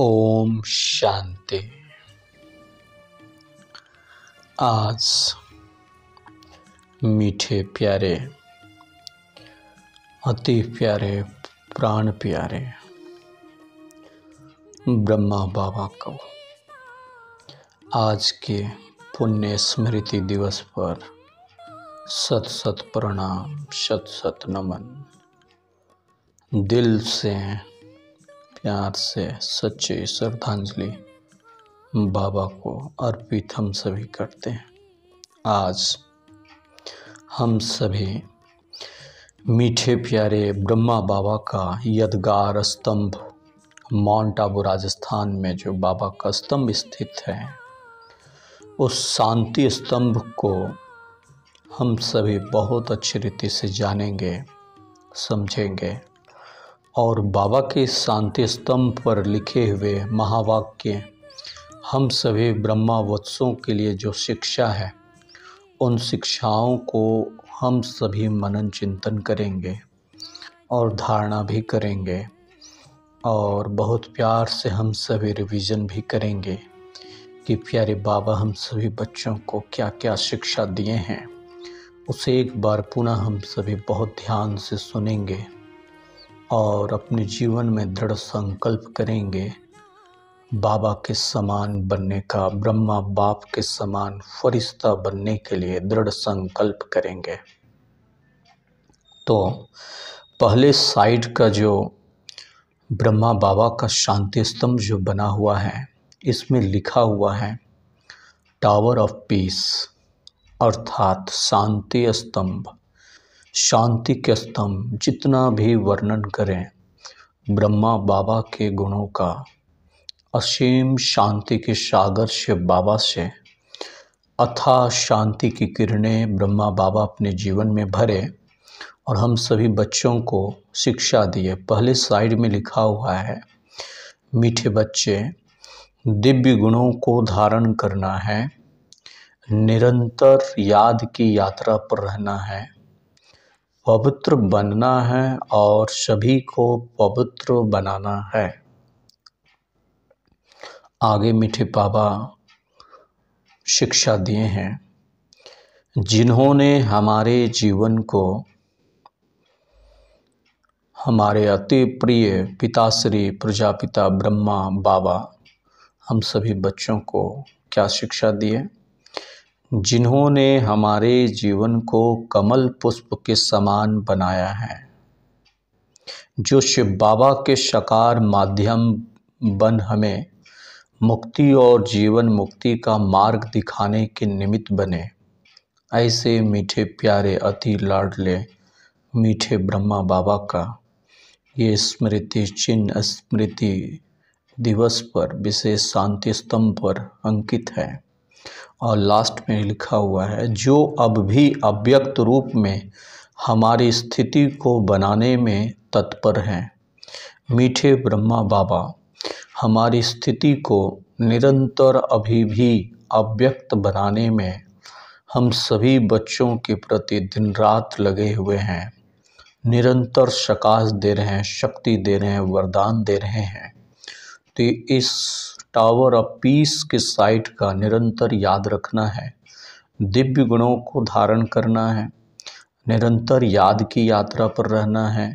ओम शांति आज मीठे प्यारे अति प्यारे प्राण प्यारे ब्रह्मा बाबा को आज के पुण्य स्मृति दिवस पर सत सत प्रणाम सत सत नमन दिल से प्यार से सच्ची श्रद्धांजलि बाबा को अर्पित हम सभी करते हैं आज हम सभी मीठे प्यारे ब्रह्मा बाबा का यदगार स्तंभ माउंट आबू राजस्थान में जो बाबा का स्तंभ स्थित है उस शांति स्तंभ को हम सभी बहुत अच्छी रीति से जानेंगे समझेंगे और बाबा के शांति स्तंभ पर लिखे हुए महावाक्य हम सभी ब्रह्मा वत्सों के लिए जो शिक्षा है उन शिक्षाओं को हम सभी मनन चिंतन करेंगे और धारणा भी करेंगे और बहुत प्यार से हम सभी रिवीजन भी करेंगे कि प्यारे बाबा हम सभी बच्चों को क्या क्या शिक्षा दिए हैं उसे एक बार पुनः हम सभी बहुत ध्यान से सुनेंगे और अपने जीवन में दृढ़ संकल्प करेंगे बाबा के समान बनने का ब्रह्मा बाप के समान फरिश्ता बनने के लिए दृढ़ संकल्प करेंगे तो पहले साइड का जो ब्रह्मा बाबा का शांति स्तंभ जो बना हुआ है इसमें लिखा हुआ है टावर ऑफ पीस अर्थात शांति स्तंभ शांति के स्तंभ जितना भी वर्णन करें ब्रह्मा बाबा के गुणों का असीम शांति के सागर से बाबा से अथा शांति की किरणें ब्रह्मा बाबा अपने जीवन में भरे और हम सभी बच्चों को शिक्षा दिए पहले साइड में लिखा हुआ है मीठे बच्चे दिव्य गुणों को धारण करना है निरंतर याद की यात्रा पर रहना है पवित्र बनना है और सभी को पवित्र बनाना है आगे मीठे बाबा शिक्षा दिए हैं जिन्होंने हमारे जीवन को हमारे अति प्रिय पिताश्री प्रजापिता ब्रह्मा बाबा हम सभी बच्चों को क्या शिक्षा दिए जिन्होंने हमारे जीवन को कमल पुष्प के समान बनाया है जो शिव बाबा के शकार माध्यम बन हमें मुक्ति और जीवन मुक्ति का मार्ग दिखाने के निमित्त बने ऐसे मीठे प्यारे अति लाडले मीठे ब्रह्मा बाबा का ये स्मृति चिन्ह स्मृति दिवस पर विशेष शांति स्तंभ पर अंकित है और लास्ट में लिखा हुआ है जो अब भी अव्यक्त रूप में हमारी स्थिति को बनाने में तत्पर हैं मीठे ब्रह्मा बाबा हमारी स्थिति को निरंतर अभी भी अव्यक्त बनाने में हम सभी बच्चों के प्रति दिन रात लगे हुए हैं निरंतर शकाश दे रहे हैं शक्ति दे रहे हैं वरदान दे रहे हैं तो इस टावर ऑफ पीस के साइट का निरंतर याद रखना है दिव्य गुणों को धारण करना है निरंतर याद की यात्रा पर रहना है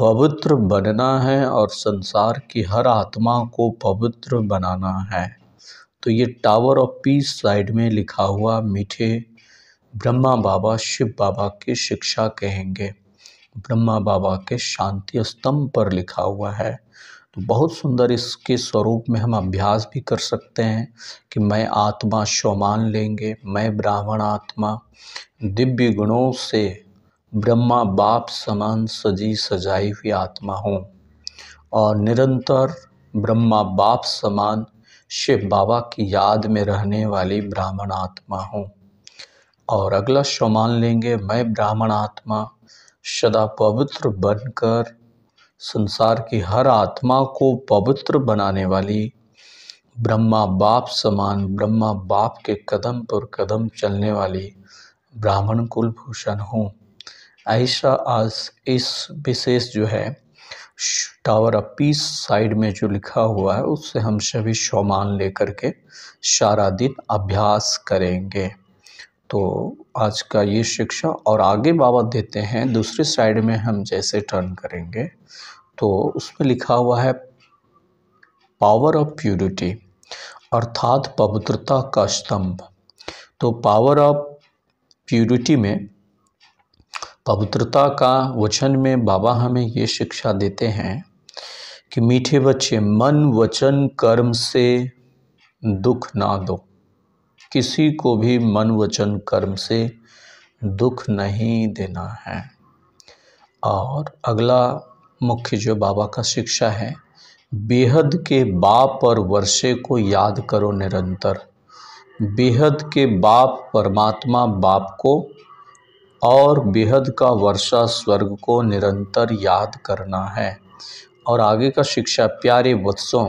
पवित्र बनना है और संसार की हर आत्मा को पवित्र बनाना है तो ये टावर ऑफ पीस साइड में लिखा हुआ मीठे ब्रह्मा बाबा शिव बाबा की शिक्षा कहेंगे ब्रह्मा बाबा के शांति स्तंभ पर लिखा हुआ है तो बहुत सुंदर इसके स्वरूप में हम अभ्यास भी कर सकते हैं कि मैं आत्मा शोमान लेंगे मैं ब्राह्मण आत्मा दिव्य गुणों से ब्रह्मा बाप समान सजी सजाई हुई आत्मा हूँ और निरंतर ब्रह्मा बाप समान शिव बाबा की याद में रहने वाली ब्राह्मण आत्मा हूँ और अगला शोमान लेंगे मैं ब्राह्मण आत्मा सदा पवित्र बनकर संसार की हर आत्मा को पवित्र बनाने वाली ब्रह्मा बाप समान ब्रह्मा बाप के कदम पर कदम चलने वाली ब्राह्मण कुलभूषण हूँ ऐसा आज इस विशेष जो है टावर ऑफ पीस साइड में जो लिखा हुआ है उससे हम सभी शोमान लेकर के सारा दिन अभ्यास करेंगे तो आज का ये शिक्षा और आगे बाबा देते हैं दूसरे साइड में हम जैसे टर्न करेंगे तो उसमें लिखा हुआ है पावर ऑफ प्यूरिटी अर्थात पवित्रता का स्तंभ तो पावर ऑफ प्यूरिटी में पवित्रता का वचन में बाबा हमें ये शिक्षा देते हैं कि मीठे बच्चे मन वचन कर्म से दुख ना दो किसी को भी मन वचन कर्म से दुख नहीं देना है और अगला मुख्य जो बाबा का शिक्षा है बेहद के बाप और वर्षे को याद करो निरंतर बेहद के बाप परमात्मा बाप को और बेहद का वर्षा स्वर्ग को निरंतर याद करना है और आगे का शिक्षा प्यारे वत्सों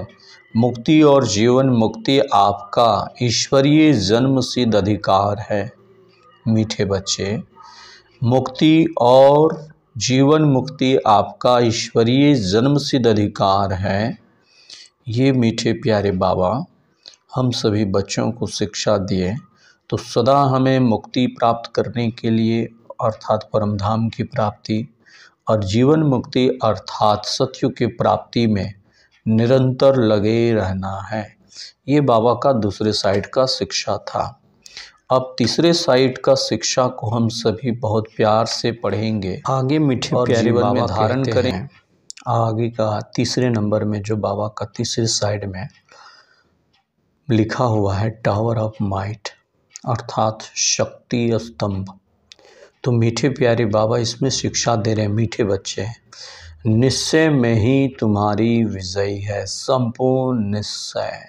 मुक्ति और जीवन मुक्ति आपका ईश्वरीय जन्म सिद्ध अधिकार है मीठे बच्चे मुक्ति और जीवन मुक्ति आपका ईश्वरीय जन्म सिद्ध अधिकार है ये मीठे प्यारे बाबा हम सभी बच्चों को शिक्षा दिए तो सदा हमें मुक्ति प्राप्त करने के लिए अर्थात परमधाम की प्राप्ति और जीवन मुक्ति अर्थात सत्यु की प्राप्ति में निरंतर लगे रहना है ये बाबा का दूसरे साइड का शिक्षा था अब तीसरे साइड का शिक्षा को हम सभी बहुत प्यार से पढ़ेंगे आगे मीठे और जीवन में धारण करें आगे का तीसरे नंबर में जो बाबा का तीसरे साइड में लिखा हुआ है टावर ऑफ माइट अर्थात शक्ति स्तंभ तो मीठे प्यारे बाबा इसमें शिक्षा दे रहे हैं मीठे बच्चे हैं निश्चय में ही तुम्हारी विजयी है संपूर्ण निश्चय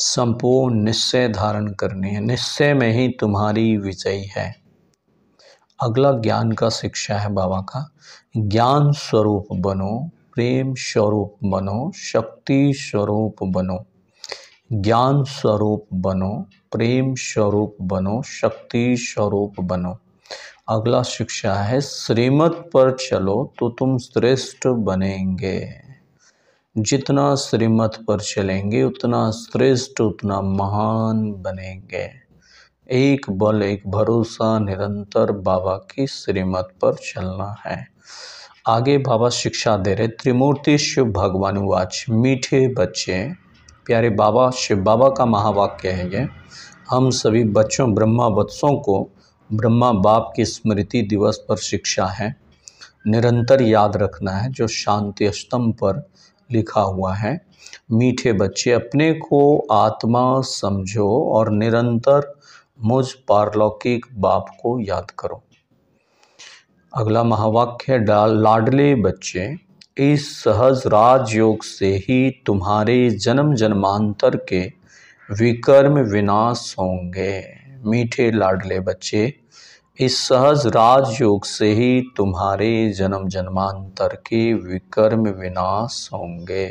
संपूर्ण निश्चय धारण करनी है निश्चय में ही तुम्हारी विजयी है अगला ज्ञान का शिक्षा है बाबा का ज्ञान स्वरूप बनो प्रेम स्वरूप बनो शक्ति स्वरूप बनो ज्ञान स्वरूप बनो प्रेम स्वरूप बनो शक्ति स्वरूप बनो अगला शिक्षा है श्रीमत पर चलो तो तुम श्रेष्ठ बनेंगे जितना श्रीमत पर चलेंगे उतना श्रेष्ठ उतना महान बनेंगे एक बल एक भरोसा निरंतर बाबा की श्रीमत पर चलना है आगे बाबा शिक्षा दे रहे त्रिमूर्ति शिव भगवान वाच मीठे बच्चे प्यारे बाबा शिव बाबा का महावाक्य है ये हम सभी बच्चों ब्रह्मा वत्सों को ब्रह्मा बाप की स्मृति दिवस पर शिक्षा है निरंतर याद रखना है जो शांति स्तंभ पर लिखा हुआ है मीठे बच्चे अपने को आत्मा समझो और निरंतर मुझ पारलौकिक बाप को याद करो अगला महावाक्य डाल लाडले बच्चे इस सहज राजयोग से ही तुम्हारे जन्म जन्मांतर के विकर्म विनाश होंगे मीठे लाडले बच्चे इस सहज राज योग से ही तुम्हारे जन्म जन्मांतर के विकर्म विनाश होंगे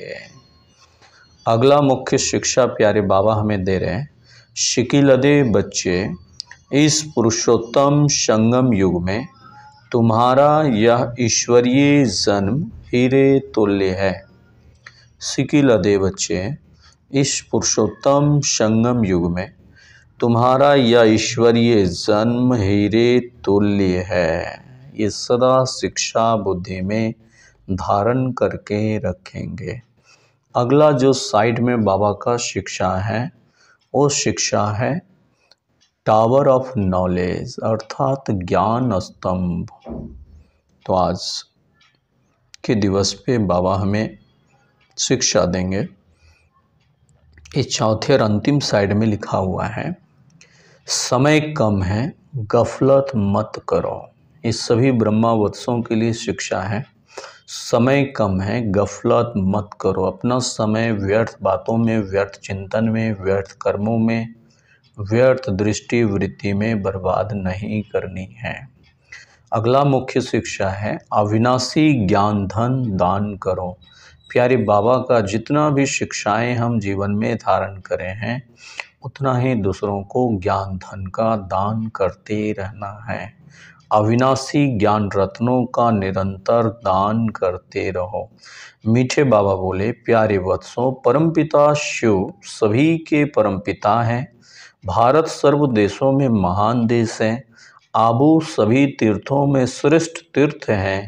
अगला मुख्य शिक्षा प्यारे बाबा हमें दे रहे हैं शिकिलदे बच्चे इस पुरुषोत्तम संगम युग में तुम्हारा यह ईश्वरीय जन्म हीरे तुल्य है शिकिलदे बच्चे इस पुरुषोत्तम संगम युग में तुम्हारा यह ईश्वरीय जन्म हीरे तुल्य है ये सदा शिक्षा बुद्धि में धारण करके रखेंगे अगला जो साइड में बाबा का शिक्षा है वो शिक्षा है टावर ऑफ नॉलेज अर्थात ज्ञान स्तंभ तो आज के दिवस पे बाबा हमें शिक्षा देंगे इस चौथे और अंतिम साइड में लिखा हुआ है समय कम है गफलत मत करो ये सभी ब्रह्मावत्सों के लिए शिक्षा है समय कम है गफलत मत करो अपना समय व्यर्थ बातों में व्यर्थ चिंतन में व्यर्थ कर्मों में व्यर्थ दृष्टि वृत्ति में बर्बाद नहीं करनी है अगला मुख्य शिक्षा है अविनाशी ज्ञान धन दान करो प्यारे बाबा का जितना भी शिक्षाएं हम जीवन में धारण करें हैं उतना ही दूसरों को ज्ञान धन का दान करते रहना है अविनाशी ज्ञान रत्नों का निरंतर दान करते रहो मीठे बाबा बोले प्यारे वत्सों परमपिता शिव सभी के परमपिता हैं भारत सर्व देशों में महान देश है आबू सभी तीर्थों में श्रेष्ठ तीर्थ हैं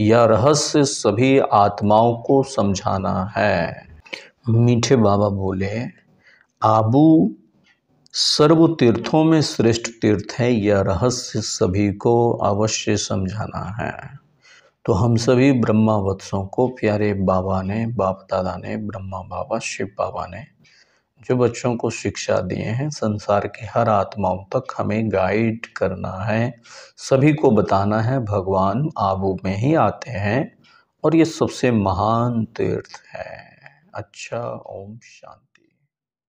यह रहस्य सभी आत्माओं को समझाना है मीठे बाबा बोले आबू सर्व तीर्थों में श्रेष्ठ तीर्थ है यह रहस्य सभी को अवश्य समझाना है तो हम सभी ब्रह्मा वत्सों को प्यारे बाबा ने बाप दादा ने ब्रह्मा बाबा शिव बाबा ने जो बच्चों को शिक्षा दिए हैं संसार के हर आत्माओं तक हमें गाइड करना है सभी को बताना है भगवान आबू में ही आते हैं और ये सबसे महान तीर्थ है अच्छा ओम शांति